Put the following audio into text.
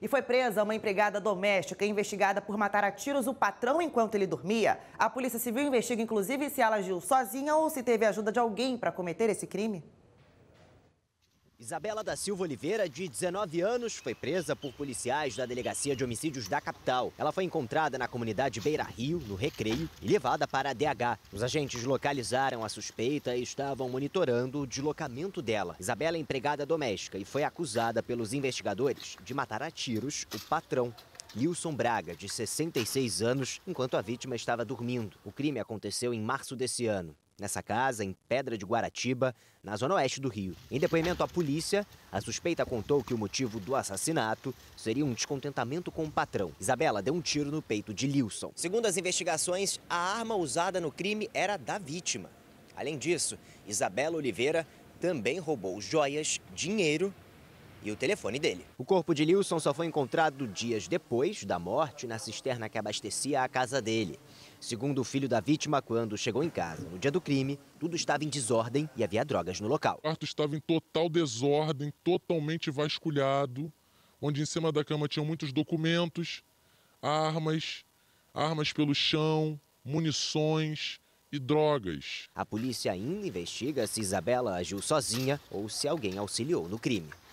E foi presa uma empregada doméstica investigada por matar a tiros o patrão enquanto ele dormia. A Polícia Civil investiga inclusive se ela agiu sozinha ou se teve ajuda de alguém para cometer esse crime. Isabela da Silva Oliveira, de 19 anos, foi presa por policiais da Delegacia de Homicídios da capital. Ela foi encontrada na comunidade Beira Rio, no Recreio, e levada para a DH. Os agentes localizaram a suspeita e estavam monitorando o deslocamento dela. Isabela é empregada doméstica e foi acusada pelos investigadores de matar a tiros o patrão. Wilson Braga, de 66 anos, enquanto a vítima estava dormindo. O crime aconteceu em março desse ano nessa casa, em Pedra de Guaratiba, na zona oeste do Rio. Em depoimento à polícia, a suspeita contou que o motivo do assassinato seria um descontentamento com o patrão. Isabela deu um tiro no peito de Lilson. Segundo as investigações, a arma usada no crime era da vítima. Além disso, Isabela Oliveira também roubou joias, dinheiro e o telefone dele. O corpo de Nilson só foi encontrado dias depois da morte na cisterna que abastecia a casa dele. Segundo o filho da vítima, quando chegou em casa no dia do crime, tudo estava em desordem e havia drogas no local. O quarto estava em total desordem, totalmente vasculhado, onde em cima da cama tinham muitos documentos, armas, armas pelo chão, munições e drogas. A polícia ainda investiga se Isabela agiu sozinha ou se alguém auxiliou no crime.